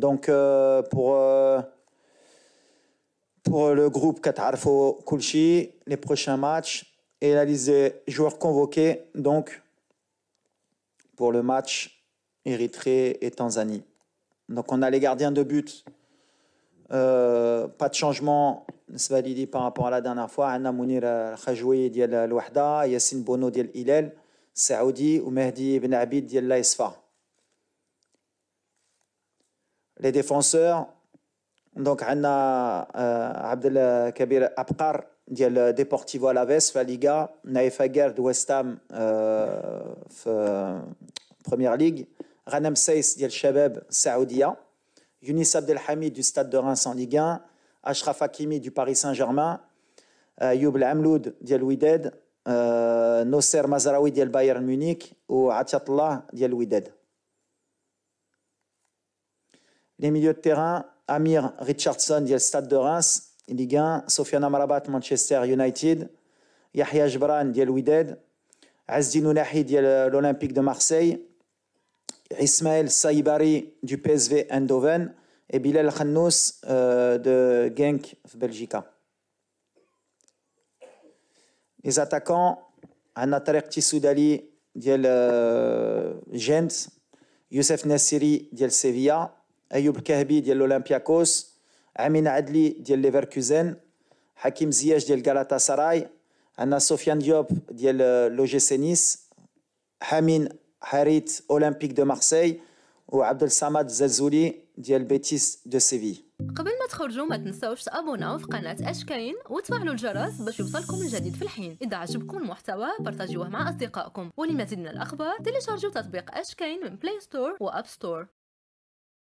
Donc, euh, pour, euh, pour le groupe Katarfo Kulchi, les prochains matchs et la liste des joueurs convoqués, donc, pour le match Érythrée et Tanzanie. Donc, on a les gardiens de but. Euh, pas de changement Svalidi par rapport à la dernière fois. Anna Mounir Khajoui Yassine Bono Hilal, Saoudi ou Mehdi Ibn Abid ديال les défenseurs. Donc, Rana euh, Abdel Abkar, qui Deportivo Alaves, la Liga, Naïf de West Ham, Premier euh, euh, Première Ligue, Ranem Seis, qui est le Saoudia, Yunis Abdelhamid du Stade de Reims en Ligue 1, Ashraf Hakimi du Paris Saint-Germain, Yub Amloud, qui est Wided, euh, Mazraoui, Bayern Munich, ou Atiatla, qui est les milieux de terrain, Amir Richardson, du Stade de Reims, Ligue 1, Sofiane Amrabat, Manchester United, Yahya Jbran, du Wydad, Azdin Ounahi, du l'Olympique de Marseille, Ismaël Saibari du PSV Eindhoven, et Bilal Khannous euh, de Genk, Belgique. Les attaquants, Anna Tarek du Gent, Youssef Nassiri, du Sevilla, ايوب الكهبي ديال الاولمبياكوس عمين عدلي ديال ليفركوزن حكيم زياش ديال غالاتا سراي انا سفيان ديوب ديال لو جي سي نيس حريت اولمبيك دو مارسي وعبد الصمد زلزولي ديال بيتيس دو سيفي قبل ما تخرجوا ما تنساوش تابوناو في قناة اش كاين وتفعلوا الجرس باش يوصلكم الجديد في الحين اذا عجبكم المحتوى بارطاجيوه مع اصدقائكم ولمزيد من الاخبار تيليشارجوا تطبيق اش كاين من بلاي ستور واب ستور